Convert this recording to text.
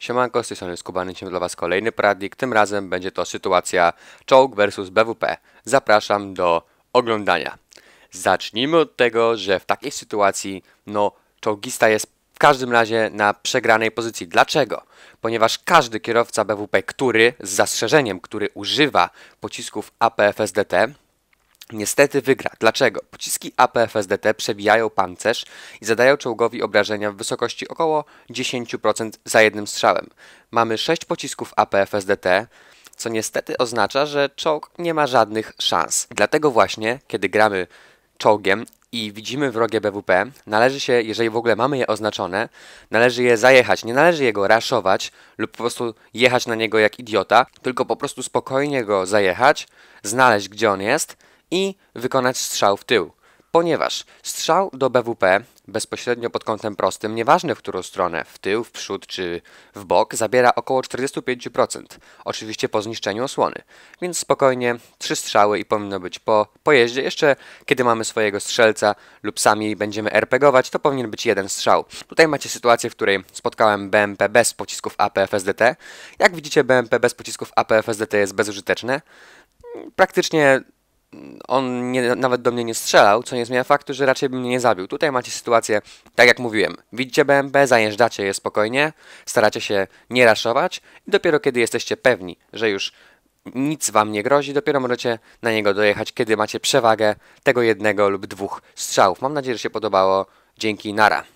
Siemanko, z tej strony Skubany, dla Was kolejny poradnik, tym razem będzie to sytuacja czołg versus BWP. Zapraszam do oglądania. Zacznijmy od tego, że w takiej sytuacji, no, czołgista jest w każdym razie na przegranej pozycji. Dlaczego? Ponieważ każdy kierowca BWP, który z zastrzeżeniem, który używa pocisków APFSDT, Niestety wygra. Dlaczego? Pociski APFSDT przebijają pancerz i zadają czołgowi obrażenia w wysokości około 10% za jednym strzałem. Mamy 6 pocisków APFSDT, co niestety oznacza, że czołg nie ma żadnych szans. Dlatego właśnie, kiedy gramy czołgiem i widzimy wrogie BWP, należy się, jeżeli w ogóle mamy je oznaczone, należy je zajechać. Nie należy jego raszować lub po prostu jechać na niego jak idiota, tylko po prostu spokojnie go zajechać, znaleźć gdzie on jest – i wykonać strzał w tył. Ponieważ strzał do BWP bezpośrednio pod kątem prostym, nieważne w którą stronę, w tył, w przód czy w bok, zabiera około 45%, oczywiście po zniszczeniu osłony. Więc spokojnie, trzy strzały i powinno być po pojeździe. Jeszcze kiedy mamy swojego strzelca lub sami będziemy RPGować, er to powinien być jeden strzał. Tutaj macie sytuację, w której spotkałem BMP bez pocisków APFSDT. Jak widzicie, BMP bez pocisków APFSDT jest bezużyteczne praktycznie on nie, nawet do mnie nie strzelał, co nie zmienia faktu, że raczej by mnie nie zabił. Tutaj macie sytuację, tak jak mówiłem, widzicie BMP, zajeżdżacie je spokojnie, staracie się nie raszować i dopiero kiedy jesteście pewni, że już nic wam nie grozi, dopiero możecie na niego dojechać, kiedy macie przewagę tego jednego lub dwóch strzałów. Mam nadzieję, że się podobało. Dzięki, nara.